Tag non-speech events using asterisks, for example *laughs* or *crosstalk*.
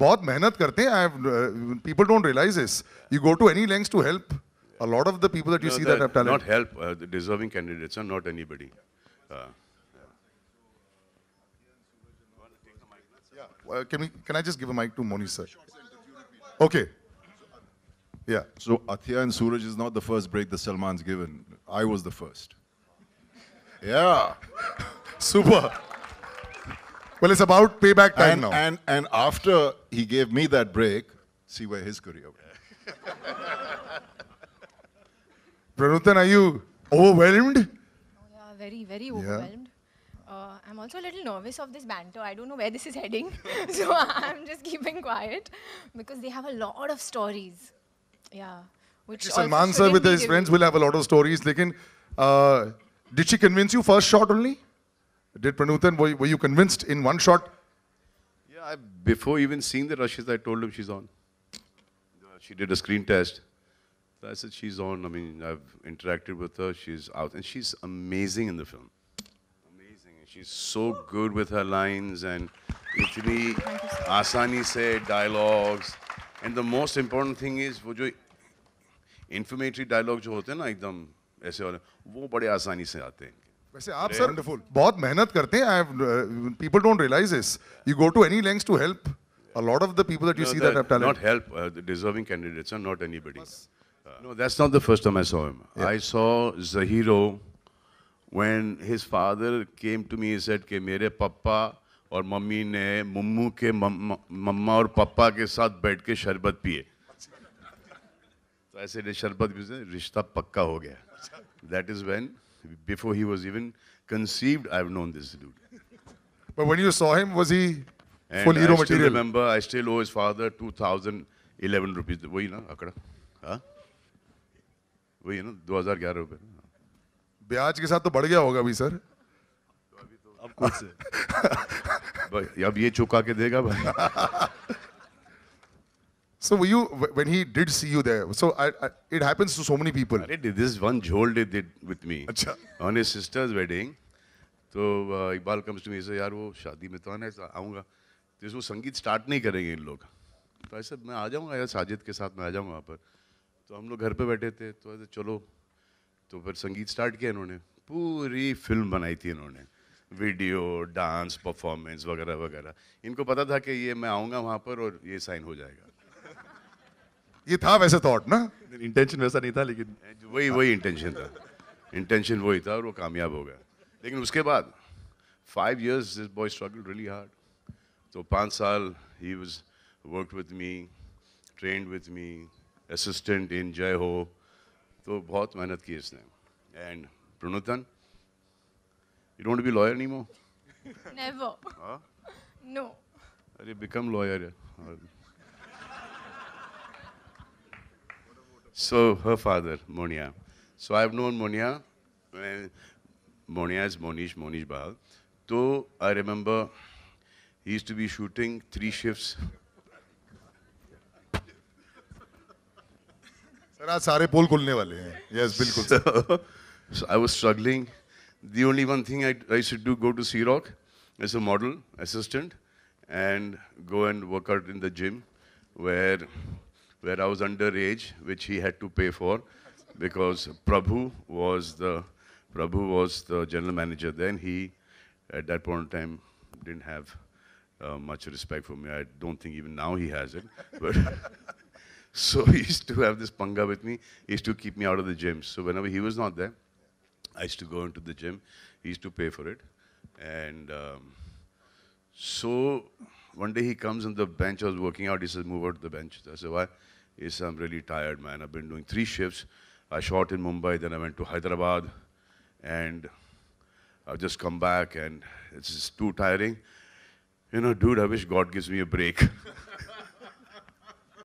बहुत मेहनत करते हैं I people don't realise this you go to any lengths to help a lot of the people that you see that have talent not help uh, deserving candidates and uh, not anybody uh, yeah. can we can i just give a mic to moni sir okay yeah so Athiya and suraj is not the first break the salman's given i was the first yeah *laughs* super well, it's about payback time and, now. And, and after he gave me that break, see where his career went. *laughs* Pranutan, are you overwhelmed? Oh, yeah, very, very overwhelmed. Yeah. Uh, I'm also a little nervous of this banter. I don't know where this is heading. *laughs* so *laughs* I'm just keeping quiet because they have a lot of stories. Yeah. Which Salman sir with his friends will have a lot of stories. Lekin, uh, did she convince you first shot only? did, Pranuthan? Were, were you convinced in one shot? Yeah, I, before even seeing the rushes, I told him she's on. Uh, she did a screen test. I said, she's on. I mean, I've interacted with her. She's out. And she's amazing in the film. Amazing. she's so good with her lines and itni asani se dialogues. And the most important thing is, वो जो inflammatory dialog जो होते हैं ना एकदम ऐसे वाले वो बड़े आसानी से आते हैं वैसे आप सर बहुत मेहनत करते हैं people don't realise this you go to any length to help a lot of the people that you see that have talent not help deserving candidates are not anybody no that's not the first time I saw him I saw ज़हीरो when his father came to me said के मेरे पापा और mummy ने मम्मू के मम्मा और पापा के साथ बैठ के शरबत पिए तो ऐसे शरबत पीने रिश्ता पक्का हो गया that is when Before he was even conceived, i have known this dude. But when you saw him, was he and full hero material? I still remember, I still owe his father 2,011 rupees. na ना ha हाँ वही ना 2011 rupees ब्याज के साथ तो बढ़ गया होगा अभी सर अब कुछ अब ये चुका के देगा भाई So were you when he did see you there? So I, I, it happens to so many people. This one Jhol did it with me अच्छा. on his sister's wedding. तो uh, Iqbal comes to me say यार वो शादी में तो आना है आऊँगा तो इसको संगीत स्टार्ट नहीं करेंगे इन लोग तो ऐसा मैं आ जाऊँगा यार साजिद के साथ मैं आ जाऊँगा वहाँ पर तो हम लोग घर पे बैठे थे तो ऐसे चलो तो फिर संगीत स्टार्ट किया इन्होंने पूरी फिल्म बनाई थी इन्होंने वीडियो डांस परफॉर्मेंस वगैरह वगैरह इनको पता था कि ये मैं आऊँगा वहाँ पर और ये साइन हो जाएगा ये था वैसे थॉट ना इंटेंशन वैसा नहीं था लेकिन वही वही इंटेंशन था इंटेंशन वही था और वो कामयाब हो गया लेकिन उसके बाद five years this boy struggle really hard तो पाँच साल ही was work with me train with me assistant in Jai Ho तो बहुत मेहनत की इसने एंड प्रणोतन यू डोंट बी लॉयर नहीं मो नेवर नो अरे become lawyer So her father, Monia. So I've known Monia. Monia is Monish, Monish Bahal. So I remember he used to be shooting three shifts. Sir आज so I was struggling the only one thing I, I should do go to Sea Rock as a model assistant and go and work out in the gym where where I was underage, which he had to pay for because Prabhu was the Prabhu was the general manager then. He, at that point in time, didn't have uh, much respect for me. I don't think even now he has it. *laughs* But *laughs* so he used to have this panga with me. He used to keep me out of the gym. So whenever he was not there, I used to go into the gym. He used to pay for it, and um, so one day he comes on the bench, I was working out, he says, move out to the bench. I said, why? He says, I'm really tired, man. I've been doing three shifts. I shot in Mumbai, then I went to Hyderabad, and I've just come back, and it's just too tiring. You know, dude, I wish God gives me a break. *laughs*